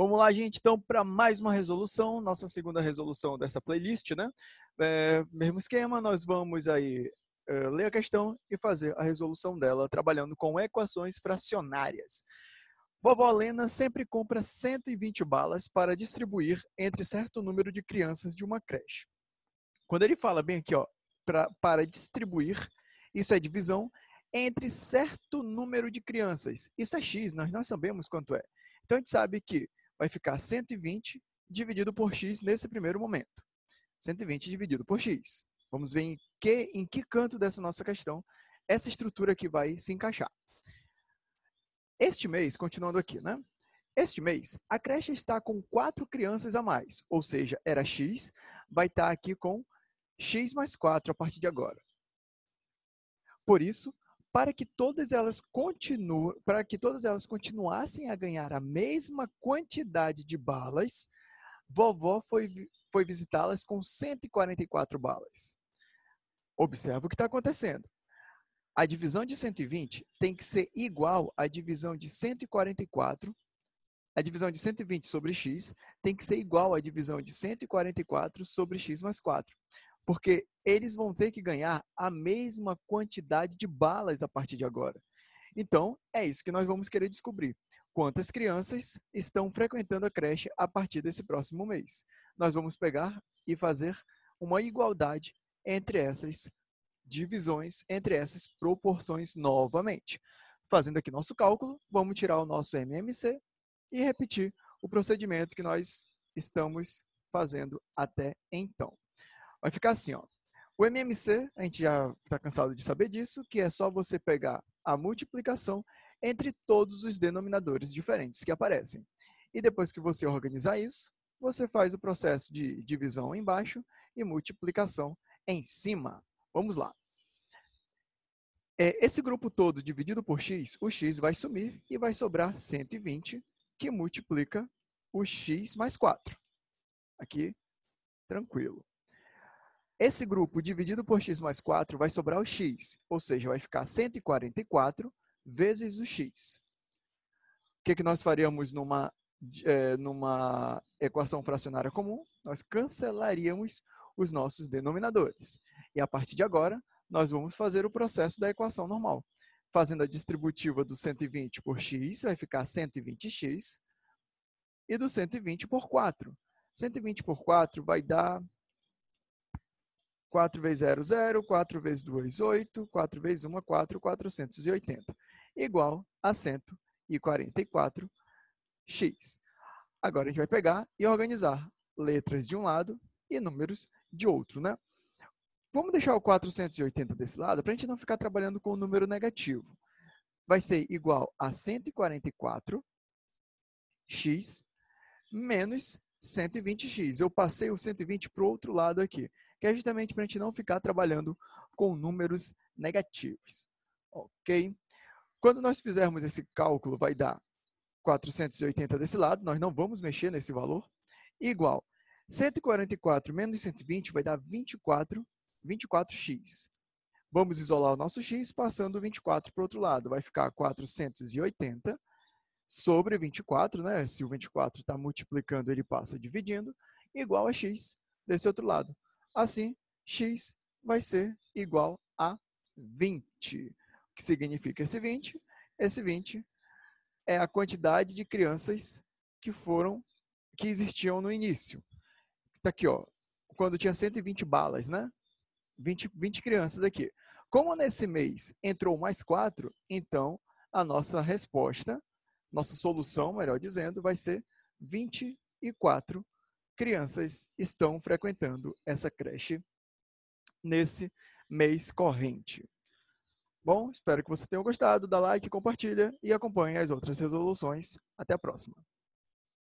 Vamos lá, gente, então, para mais uma resolução, nossa segunda resolução dessa playlist, né? É, mesmo esquema, nós vamos aí é, ler a questão e fazer a resolução dela, trabalhando com equações fracionárias. Vovó Lena sempre compra 120 balas para distribuir entre certo número de crianças de uma creche. Quando ele fala bem aqui, ó, pra, para distribuir, isso é divisão, entre certo número de crianças. Isso é X, nós nós sabemos quanto é. Então a gente sabe que vai ficar 120 dividido por x nesse primeiro momento. 120 dividido por x. Vamos ver em que, em que canto dessa nossa questão essa estrutura aqui vai se encaixar. Este mês, continuando aqui, né? Este mês, a creche está com quatro crianças a mais, ou seja, era x, vai estar aqui com x mais 4 a partir de agora. Por isso, para que todas elas continuem, para que todas elas continuassem a ganhar a mesma quantidade de balas, vovó foi, foi visitá-las com 144 balas. Observa o que está acontecendo. A divisão de 120 tem que ser igual à divisão de 144. A divisão de 120 sobre x tem que ser igual à divisão de 144 sobre x mais 4. Porque eles vão ter que ganhar a mesma quantidade de balas a partir de agora. Então, é isso que nós vamos querer descobrir. Quantas crianças estão frequentando a creche a partir desse próximo mês? Nós vamos pegar e fazer uma igualdade entre essas divisões, entre essas proporções novamente. Fazendo aqui nosso cálculo, vamos tirar o nosso MMC e repetir o procedimento que nós estamos fazendo até então. Vai ficar assim, ó. O MMC, a gente já está cansado de saber disso, que é só você pegar a multiplicação entre todos os denominadores diferentes que aparecem. E depois que você organizar isso, você faz o processo de divisão embaixo e multiplicação em cima. Vamos lá. É, esse grupo todo dividido por x, o x vai sumir e vai sobrar 120, que multiplica o x mais 4. Aqui, tranquilo. Esse grupo dividido por x mais 4 vai sobrar o x, ou seja, vai ficar 144 vezes o x. O que, que nós faríamos numa, é, numa equação fracionária comum? Nós cancelaríamos os nossos denominadores. E a partir de agora, nós vamos fazer o processo da equação normal. Fazendo a distributiva do 120 por x, vai ficar 120x, e do 120 por 4. 120 por 4 vai dar 4 vezes 0, 0, 4 vezes 2, 8, 4 vezes 1, 4, 480, igual a 144x. Agora a gente vai pegar e organizar letras de um lado e números de outro, né? Vamos deixar o 480 desse lado para a gente não ficar trabalhando com o número negativo. Vai ser igual a 144x menos 120x. Eu passei o 120 para o outro lado aqui que é justamente para a gente não ficar trabalhando com números negativos. Ok? Quando nós fizermos esse cálculo, vai dar 480 desse lado, nós não vamos mexer nesse valor, igual 144 menos 120 vai dar 24, 24x. Vamos isolar o nosso x passando 24 para o outro lado. Vai ficar 480 sobre 24, né? Se o 24 está multiplicando, ele passa dividindo, igual a x desse outro lado. Assim, x vai ser igual a 20. O que significa esse 20? Esse 20 é a quantidade de crianças que foram que existiam no início. Está aqui, ó, quando tinha 120 balas, né? 20, 20 crianças aqui. Como nesse mês entrou mais 4, então a nossa resposta, nossa solução, melhor dizendo, vai ser 24 crianças estão frequentando essa creche nesse mês corrente. Bom, espero que você tenha gostado. Dá like, compartilha e acompanhe as outras resoluções. Até a próxima.